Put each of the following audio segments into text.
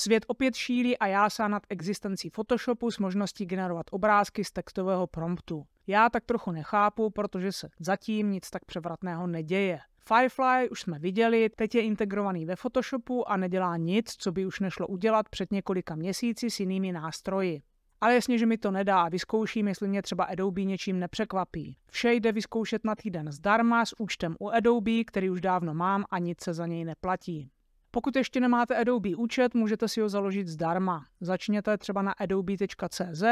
Svět opět šíří a já sám nad existencí Photoshopu s možností generovat obrázky z textového promptu. Já tak trochu nechápu, protože se zatím nic tak převratného neděje. Firefly už jsme viděli, teď je integrovaný ve Photoshopu a nedělá nic, co by už nešlo udělat před několika měsíci s jinými nástroji. Ale jasně, že mi to nedá a vyzkouším, jestli mě třeba Adobe něčím nepřekvapí. Vše jde vyzkoušet na týden zdarma s účtem u Adobe, který už dávno mám a nic se za něj neplatí. Pokud ještě nemáte Adobe účet, můžete si ho založit zdarma. Začněte třeba na adobe.cz,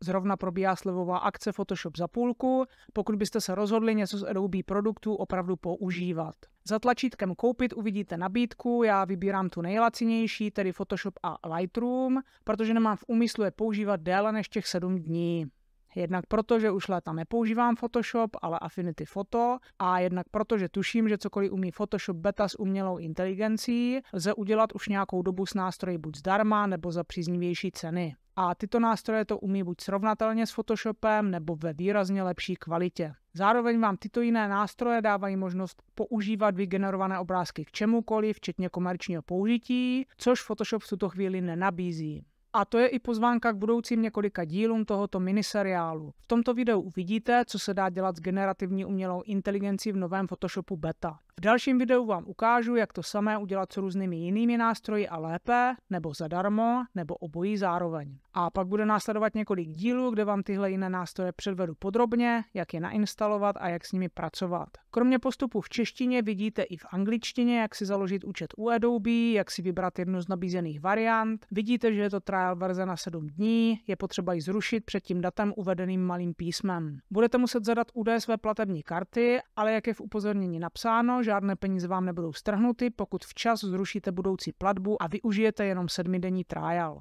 zrovna probíhá slevová akce Photoshop za půlku, pokud byste se rozhodli něco z Adobe produktů opravdu používat. Za tlačítkem koupit uvidíte nabídku, já vybírám tu nejlacinější, tedy Photoshop a Lightroom, protože nemám v úmyslu je používat déle než těch 7 dní. Jednak proto, že už léta nepoužívám Photoshop, ale Affinity Photo a jednak proto, že tuším, že cokoliv umí Photoshop beta s umělou inteligencí, lze udělat už nějakou dobu s nástroji buď zdarma nebo za příznivější ceny. A tyto nástroje to umí buď srovnatelně s Photoshopem nebo ve výrazně lepší kvalitě. Zároveň vám tyto jiné nástroje dávají možnost používat vygenerované obrázky k čemukoliv, včetně komerčního použití, což Photoshop v tuto chvíli nenabízí. A to je i pozvánka k budoucím několika dílům tohoto miniseriálu. V tomto videu uvidíte, co se dá dělat s generativní umělou inteligencí v novém Photoshopu Beta. V dalším videu vám ukážu, jak to samé udělat s různými jinými nástroji a lépe, nebo zadarmo, nebo obojí zároveň. A pak bude následovat několik dílů, kde vám tyhle jiné nástroje předvedu podrobně, jak je nainstalovat a jak s nimi pracovat. Kromě postupu v češtině vidíte i v angličtině, jak si založit účet u Adobe, jak si vybrat jednu z nabízených variant. Vidíte, že je to trial verze na 7 dní, je potřeba ji zrušit před tím datem uvedeným malým písmem. Budete muset zadat údaje své platební karty, ale jak je v upozornění napsáno, žádné peníze vám nebudou strhnuty, pokud včas zrušíte budoucí platbu a využijete jenom sedmidenní trial.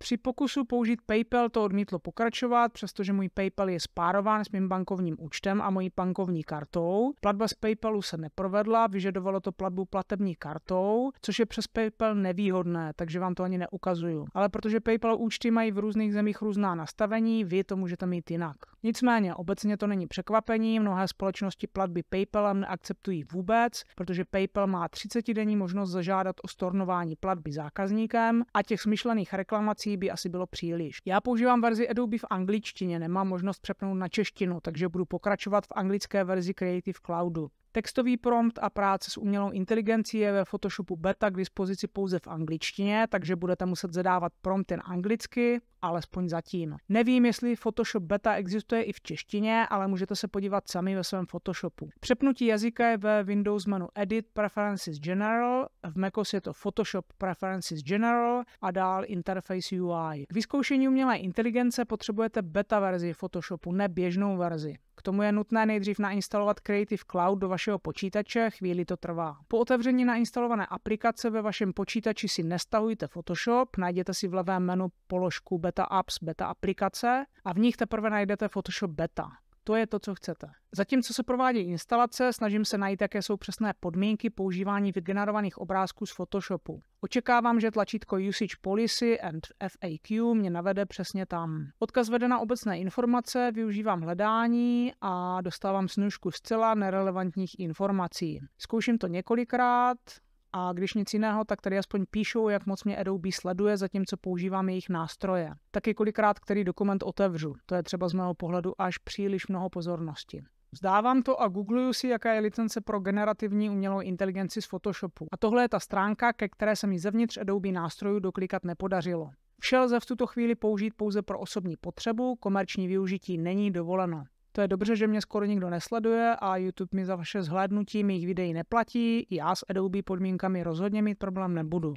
Při pokusu použít PayPal to odmítlo pokračovat, přestože můj PayPal je spárován s mým bankovním účtem a mojí bankovní kartou. Platba z PayPalu se neprovedla, vyžadovalo to platbu platební kartou, což je přes PayPal nevýhodné, takže vám to ani neukazuju. Ale protože PayPal účty mají v různých zemích různá nastavení, vy to můžete mít jinak. Nicméně, obecně to není překvapení, mnohé společnosti platby PayPalem neakceptují vůbec, protože PayPal má 30-denní možnost zažádat o stornování platby zákazníkem a těch smyšlených reklamací věcí by asi bylo příliš. Já používám verzi Adobe v angličtině, nemám možnost přepnout na češtinu, takže budu pokračovat v anglické verzi Creative Cloudu. Textový prompt a práce s umělou inteligencí je ve Photoshopu beta k dispozici pouze v angličtině, takže budete muset zadávat prompt jen anglicky, alespoň zatím. Nevím, jestli Photoshop beta existuje i v češtině, ale můžete se podívat sami ve svém Photoshopu. Přepnutí jazyka je ve Windows menu Edit Preferences General, v MacOS je to Photoshop Preferences General a dál Interface UI. K vyzkoušení umělé inteligence potřebujete beta verzi Photoshopu, ne běžnou verzi. K tomu je nutné nejdřív nainstalovat Creative Cloud do vašeho počítače, chvíli to trvá. Po otevření nainstalované aplikace ve vašem počítači si nestahujte Photoshop, najděte si v levém menu položku Beta Apps Beta aplikace a v nich teprve najdete Photoshop Beta. To je to, co chcete. Zatímco se provádí instalace, snažím se najít, jaké jsou přesné podmínky používání vygenerovaných obrázků z Photoshopu. Očekávám, že tlačítko Usage Policy and FAQ mě navede přesně tam. Odkaz vede na obecné informace, využívám hledání a dostávám snužku zcela nerelevantních informací. Zkouším to několikrát, a když nic jiného, tak tady aspoň píšou, jak moc mě Adobe sleduje, zatímco používám jejich nástroje. Taky kolikrát, který dokument otevřu. To je třeba z mého pohledu až příliš mnoho pozornosti. Vzdávám to a googluju si, jaká je licence pro generativní umělou inteligenci z Photoshopu. A tohle je ta stránka, ke které se mi zevnitř Adobe nástrojů doklikat nepodařilo. Vše lze v tuto chvíli použít pouze pro osobní potřebu, komerční využití není dovoleno. To je dobře, že mě skoro nikdo nesleduje a YouTube mi za vaše zhlédnutí mých videí neplatí, já s Adobe podmínkami rozhodně mít problém nebudu.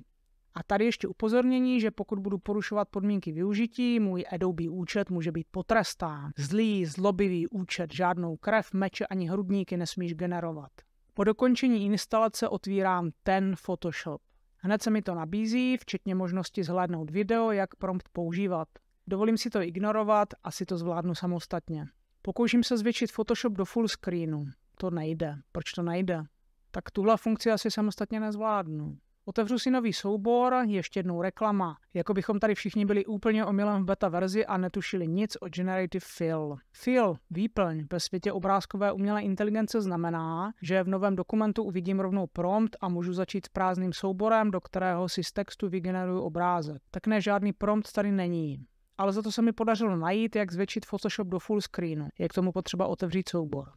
A tady ještě upozornění, že pokud budu porušovat podmínky využití, můj Adobe účet může být potrestán. Zlý, zlobivý účet, žádnou krev, meče ani hrudníky nesmíš generovat. Po dokončení instalace otvírám ten Photoshop. Hned se mi to nabízí, včetně možnosti zhlédnout video, jak prompt používat. Dovolím si to ignorovat a si to zvládnu samostatně. Pokouším se zvětšit Photoshop do full screenu. To nejde. Proč to nejde? Tak tuhle funkci asi samostatně nezvládnu. Otevřu si nový soubor, ještě jednou reklama. Jako bychom tady všichni byli úplně omylem v beta verzi a netušili nic o Generative Fill. Fill, výplň, ve světě obrázkové umělé inteligence znamená, že v novém dokumentu uvidím rovnou prompt a můžu začít s prázdným souborem, do kterého si z textu vygeneruju obrázek. Tak ne, žádný prompt tady není ale za to se mi podařilo najít, jak zvětšit Photoshop do full screenu. Je k tomu potřeba otevřít soubor.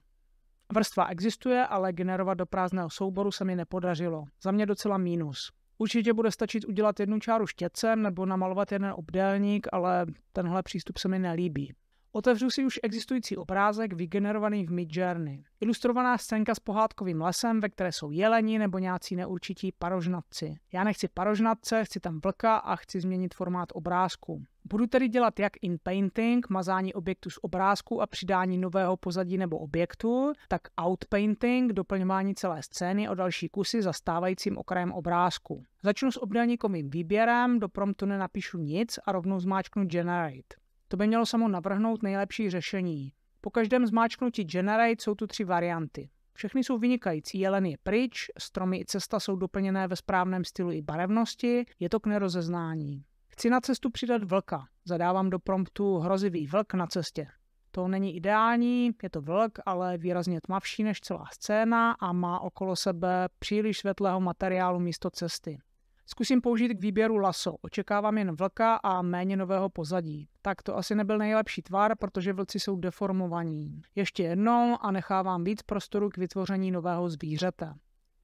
Vrstva existuje, ale generovat do prázdného souboru se mi nepodařilo. Za mě docela mínus. Určitě bude stačit udělat jednu čáru štětcem nebo namalovat jeden obdélník, ale tenhle přístup se mi nelíbí. Otevřu si už existující obrázek vygenerovaný v Midjourney. Ilustrovaná scénka s pohádkovým lesem, ve které jsou jeleni nebo nějací neurčití parožnatci. Já nechci parožnatce, chci tam vlka a chci změnit formát obrázku. Budu tedy dělat jak inpainting, mazání objektu z obrázku a přidání nového pozadí nebo objektu, tak outpainting, doplňování celé scény o další kusy zastávajícím okrajem obrázku. Začnu s obdélníkovým výběrem, do promptu nenapíšu nic a rovnou zmáčknu Generate. To by mělo samo navrhnout nejlepší řešení. Po každém zmáčknutí Generate jsou tu tři varianty. Všechny jsou vynikající, jelen je pryč, stromy i cesta jsou doplněné ve správném stylu i barevnosti, je to k nerozeznání. Chci na cestu přidat vlka. Zadávám do promptu hrozivý vlk na cestě. To není ideální, je to vlk, ale výrazně tmavší než celá scéna a má okolo sebe příliš světlého materiálu místo cesty. Zkusím použít k výběru laso. Očekávám jen vlka a méně nového pozadí. Tak to asi nebyl nejlepší tvar, protože vlci jsou deformovaní. Ještě jednou a nechávám víc prostoru k vytvoření nového zvířete.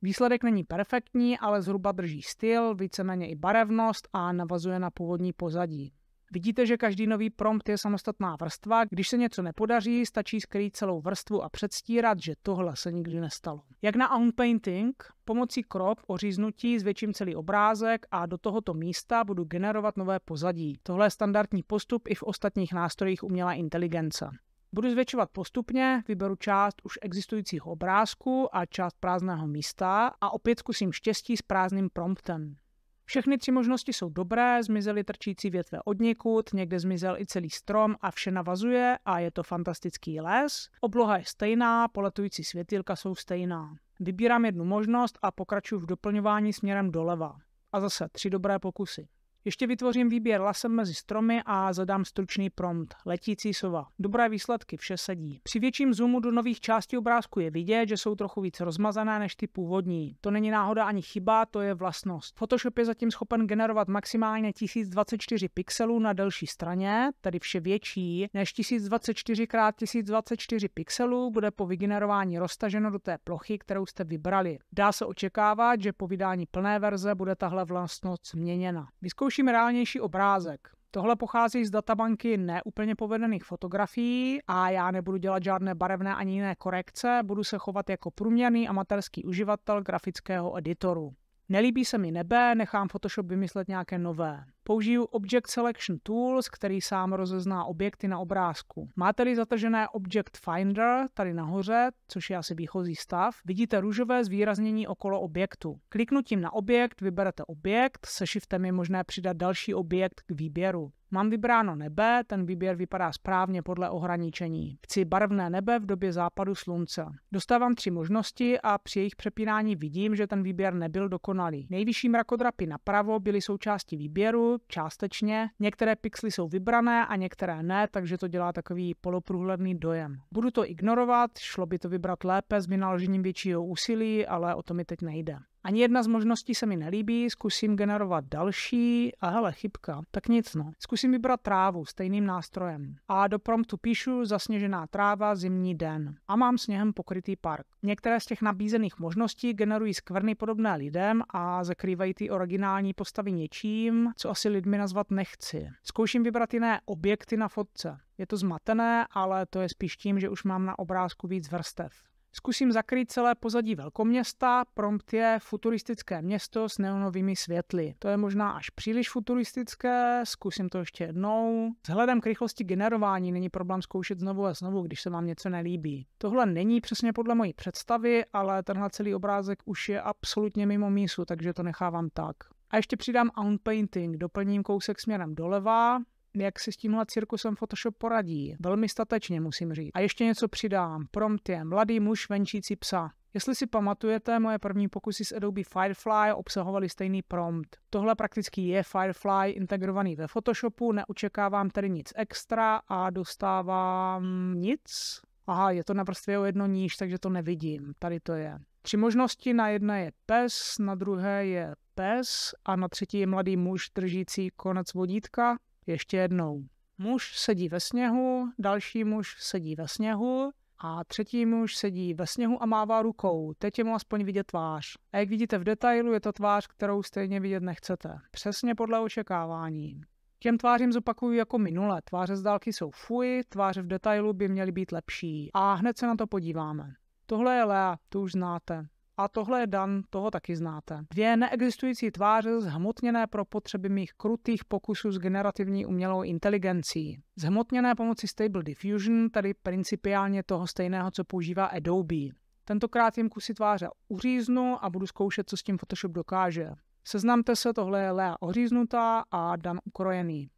Výsledek není perfektní, ale zhruba drží styl, víceméně i barevnost a navazuje na původní pozadí. Vidíte, že každý nový prompt je samostatná vrstva. Když se něco nepodaří, stačí skrýt celou vrstvu a předstírat, že tohle se nikdy nestalo. Jak na Unpainting, pomocí crop oříznutí zvětším celý obrázek a do tohoto místa budu generovat nové pozadí. Tohle je standardní postup i v ostatních nástrojích umělé inteligence. Budu zvětšovat postupně, vyberu část už existujícího obrázku a část prázdného místa a opět zkusím štěstí s prázdným promptem. Všechny tři možnosti jsou dobré, zmizely trčící větve od někud, někde zmizel i celý strom a vše navazuje a je to fantastický les. Obloha je stejná, poletující světýlka jsou stejná. Vybírám jednu možnost a pokračuji v doplňování směrem doleva. A zase tři dobré pokusy. Ještě vytvořím výběr lasem mezi stromy a zadám stručný prompt. Letící sova. Dobré výsledky, vše sedí. Při větším zoomu do nových částí obrázku je vidět, že jsou trochu víc rozmazané než ty původní. To není náhoda ani chyba, to je vlastnost. Photoshop je zatím schopen generovat maximálně 1024 pixelů na delší straně, tedy vše větší, než 1024 x 1024 pixelů bude po vygenerování roztaženo do té plochy, kterou jste vybrali. Dá se očekávat, že po vydání plné verze bude tahle vlastnost změněna. Vyzkouším už jim reálnější obrázek. Tohle pochází z databanky neúplně povedených fotografií a já nebudu dělat žádné barevné ani jiné korekce, budu se chovat jako průměrný amatérský uživatel grafického editoru. Nelíbí se mi nebe, nechám Photoshop vymyslet nějaké nové. Použiju Object Selection Tools, který sám rozezná objekty na obrázku. Máte-li zatažené Object Finder tady nahoře, což je asi výchozí stav, vidíte růžové zvýraznění okolo objektu. Kliknutím na objekt vyberete objekt, se shiftem je možné přidat další objekt k výběru. Mám vybráno nebe, ten výběr vypadá správně podle ohraničení. Chci barevné nebe v době západu slunce. Dostávám tři možnosti a při jejich přepínání vidím, že ten výběr nebyl dokonalý. Nejvyšší mrakodrapy napravo byly součástí výběru, částečně. Některé pixely jsou vybrané a některé ne, takže to dělá takový poloprůhledný dojem. Budu to ignorovat, šlo by to vybrat lépe s vynaložením většího úsilí, ale o to mi teď nejde. Ani jedna z možností se mi nelíbí, zkusím generovat další a hele, chybka. Tak nic no. Zkusím vybrat trávu stejným nástrojem. A do promptu píšu zasněžená tráva, zimní den. A mám sněhem pokrytý park. Některé z těch nabízených možností generují skvrny podobné lidem a zakrývají ty originální postavy něčím, co asi lidmi nazvat nechci. Zkouším vybrat jiné objekty na fotce. Je to zmatené, ale to je spíš tím, že už mám na obrázku víc vrstev. Zkusím zakrýt celé pozadí velkoměsta, prompt je futuristické město s neonovými světly. To je možná až příliš futuristické, zkusím to ještě jednou. Vzhledem k rychlosti generování není problém zkoušet znovu a znovu, když se vám něco nelíbí. Tohle není přesně podle mojí představy, ale tenhle celý obrázek už je absolutně mimo mísu, takže to nechávám tak. A ještě přidám on painting, doplním kousek směrem doleva, jak si s tímhle cirkusem Photoshop poradí. Velmi statečně, musím říct. A ještě něco přidám. Prompt je mladý muž venčící psa. Jestli si pamatujete, moje první pokusy s Adobe Firefly obsahovaly stejný prompt. Tohle prakticky je Firefly integrovaný ve Photoshopu, neočekávám tedy nic extra a dostávám nic. Aha, je to na vrstvě o jedno níž, takže to nevidím. Tady to je. Tři možnosti, na jedné je pes, na druhé je pes a na třetí je mladý muž držící konec vodítka. Ještě jednou. Muž sedí ve sněhu, další muž sedí ve sněhu a třetí muž sedí ve sněhu a mává rukou. Teď je mu aspoň vidět tvář. A jak vidíte v detailu, je to tvář, kterou stejně vidět nechcete. Přesně podle očekávání. Těm tvářím zopakuju jako minule. Tváře z dálky jsou fuj, tváře v detailu by měly být lepší. A hned se na to podíváme. Tohle je Lea, to už znáte. A tohle je Dan, toho taky znáte. Dvě neexistující tváře zhmotněné pro potřeby mých krutých pokusů s generativní umělou inteligencí. Zhmotněné pomocí Stable Diffusion, tedy principiálně toho stejného, co používá Adobe. Tentokrát jim kusy tváře uříznu a budu zkoušet, co s tím Photoshop dokáže. Seznamte se, tohle je Lea oříznutá a Dan ukrojený.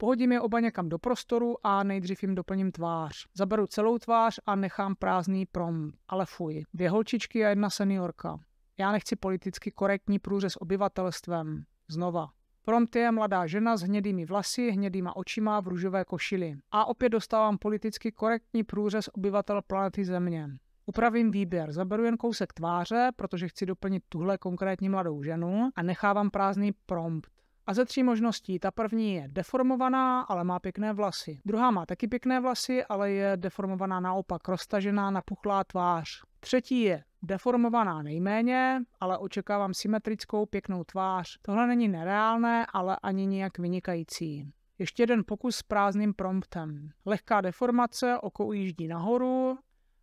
Pohodím je oba někam do prostoru a nejdřív jim doplním tvář. Zaberu celou tvář a nechám prázdný prom, ale fuj. Dvě holčičky a jedna seniorka. Já nechci politicky korektní průřez obyvatelstvem. Znova. Prompt je mladá žena s hnědými vlasy, hnědýma očima v růžové košili. A opět dostávám politicky korektní průřez obyvatel planety Země. Upravím výběr, zaberu jen kousek tváře, protože chci doplnit tuhle konkrétní mladou ženu a nechávám prázdný prompt. A ze tří možností, ta první je deformovaná, ale má pěkné vlasy. Druhá má taky pěkné vlasy, ale je deformovaná naopak, roztažená, napuchlá tvář. Třetí je deformovaná nejméně, ale očekávám symetrickou pěknou tvář. Tohle není nereálné, ale ani nijak vynikající. Ještě jeden pokus s prázdným promptem. Lehká deformace, oko ujíždí nahoru,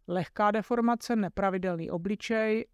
lehká deformace, nepravidelný obličej,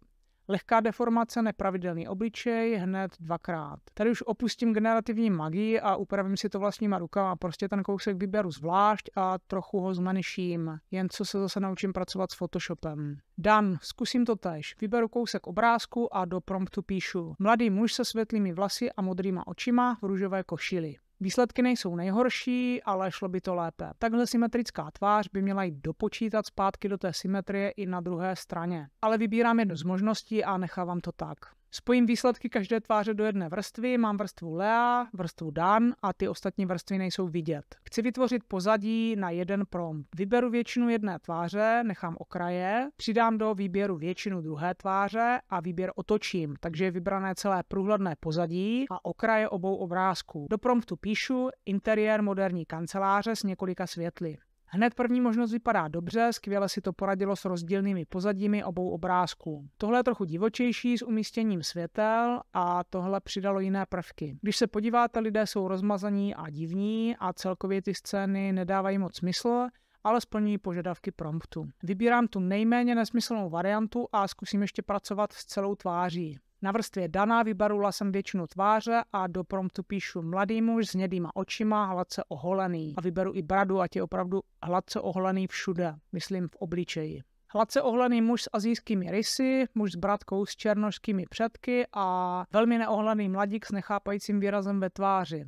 Lehká deformace, nepravidelný obličej, hned dvakrát. Tady už opustím generativní magii a upravím si to vlastníma rukama. Prostě ten kousek vyberu zvlášť a trochu ho zmenším. Jen co se zase naučím pracovat s Photoshopem. Dan, zkusím to tež. Vyberu kousek obrázku a do promptu píšu. Mladý muž se světlými vlasy a modrýma očima v růžové košili. Výsledky nejsou nejhorší, ale šlo by to lépe. Takhle symetrická tvář by měla jít dopočítat zpátky do té symetrie i na druhé straně. Ale vybírám jednu z možností a nechávám to tak. Spojím výsledky každé tváře do jedné vrstvy, mám vrstvu Lea, vrstvu Dan a ty ostatní vrstvy nejsou vidět. Chci vytvořit pozadí na jeden prompt. Vyberu většinu jedné tváře, nechám okraje, přidám do výběru většinu druhé tváře a výběr otočím, takže je vybrané celé průhledné pozadí a okraje obou obrázků. Do promptu píšu interiér moderní kanceláře s několika světly. Hned první možnost vypadá dobře, skvěle si to poradilo s rozdílnými pozadími obou obrázků. Tohle je trochu divočejší s umístěním světel a tohle přidalo jiné prvky. Když se podíváte, lidé jsou rozmazaní a divní a celkově ty scény nedávají moc smysl, ale splňují požadavky promptu. Vybírám tu nejméně nesmyslnou variantu a zkusím ještě pracovat s celou tváří. Na vrstvě daná vybarula jsem většinu tváře a do promptu píšu mladý muž s hnědýma očima, hladce oholený. A vyberu i bradu, ať je opravdu hladce oholený všude, myslím v obličeji. Hladce ohlený muž s azijskými rysy, muž s bratkou s černožskými předky a velmi neohlený mladík s nechápajícím výrazem ve tváři.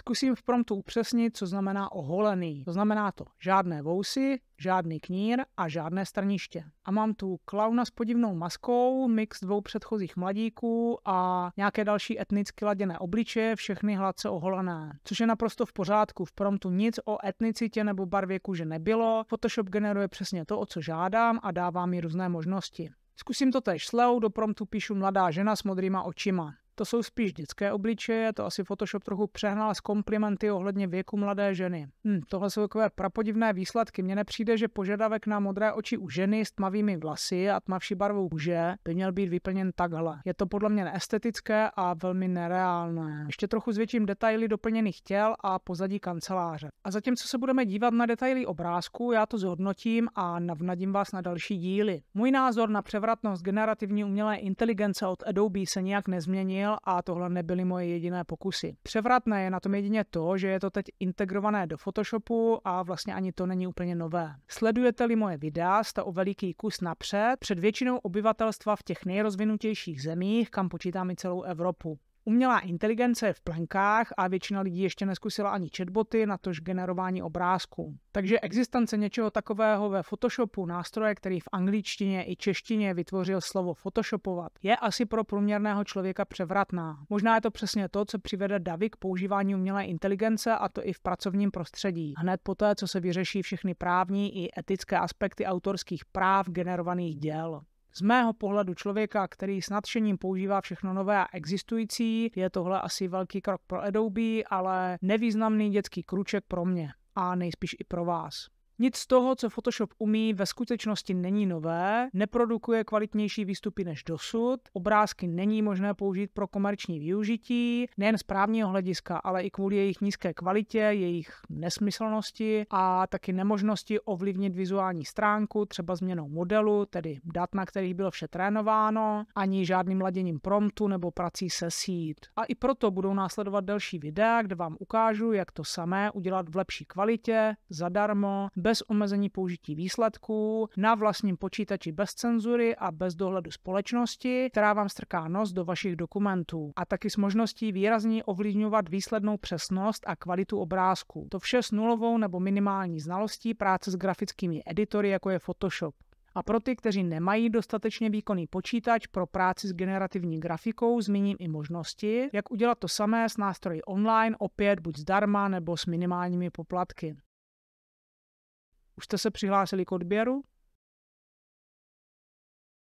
Zkusím v promptu upřesnit, co znamená oholený. To znamená to žádné vousy, žádný knír a žádné straniště. A mám tu klauna s podivnou maskou, mix dvou předchozích mladíků a nějaké další etnicky laděné obličeje, všechny hladce oholené. Což je naprosto v pořádku, v promptu nic o etnicitě nebo barvě kůže nebylo, Photoshop generuje přesně to, o co žádám a dává mi různé možnosti. Zkusím to tež sleu, do promptu píšu mladá žena s modrýma očima. To jsou spíš dětské obličeje, to asi Photoshop trochu přehnal s komplimenty ohledně věku mladé ženy. Hm, tohle jsou takové prapodivné výsledky. Mně nepřijde, že požadavek na modré oči u ženy s tmavými vlasy a tmavší barvou kůže by měl být vyplněn takhle. Je to podle mě neestetické a velmi nereálné. Ještě trochu zvětším detaily doplněných těl a pozadí kanceláře. A zatímco se budeme dívat na detaily obrázku, já to zhodnotím a navnadím vás na další díly. Můj názor na převratnost generativní umělé inteligence od Adobe se nijak nezměnil neměl a tohle nebyly moje jediné pokusy. Převratné je na tom jedině to, že je to teď integrované do Photoshopu a vlastně ani to není úplně nové. Sledujete-li moje videa, jste o veliký kus napřed před většinou obyvatelstva v těch nejrozvinutějších zemích, kam počítám i celou Evropu. Umělá inteligence je v plenkách a většina lidí ještě neskusila ani chatboty, natož generování obrázků. Takže existence něčeho takového ve Photoshopu, nástroje, který v angličtině i češtině vytvořil slovo photoshopovat, je asi pro průměrného člověka převratná. Možná je to přesně to, co přivede Davy k používání umělé inteligence a to i v pracovním prostředí. Hned poté, co se vyřeší všechny právní i etické aspekty autorských práv generovaných děl. Z mého pohledu člověka, který s nadšením používá všechno nové a existující, je tohle asi velký krok pro Adobe, ale nevýznamný dětský kruček pro mě a nejspíš i pro vás. Nic z toho, co Photoshop umí, ve skutečnosti není nové, neprodukuje kvalitnější výstupy než dosud, obrázky není možné použít pro komerční využití, nejen z právního hlediska, ale i kvůli jejich nízké kvalitě, jejich nesmyslnosti a taky nemožnosti ovlivnit vizuální stránku, třeba změnou modelu, tedy dat, na kterých bylo vše trénováno, ani žádným laděním promptu nebo prací se sít. A i proto budou následovat další videa, kde vám ukážu, jak to samé udělat v lepší kvalitě, zadarmo, bez bez omezení použití výsledků, na vlastním počítači bez cenzury a bez dohledu společnosti, která vám strká nos do vašich dokumentů a taky s možností výrazně ovlivňovat výslednou přesnost a kvalitu obrázku. To vše s nulovou nebo minimální znalostí práce s grafickými editory, jako je Photoshop. A pro ty, kteří nemají dostatečně výkonný počítač pro práci s generativní grafikou, zmíním i možnosti, jak udělat to samé s nástroji online, opět buď zdarma nebo s minimálními poplatky. Už jste se přihlásili k odběru?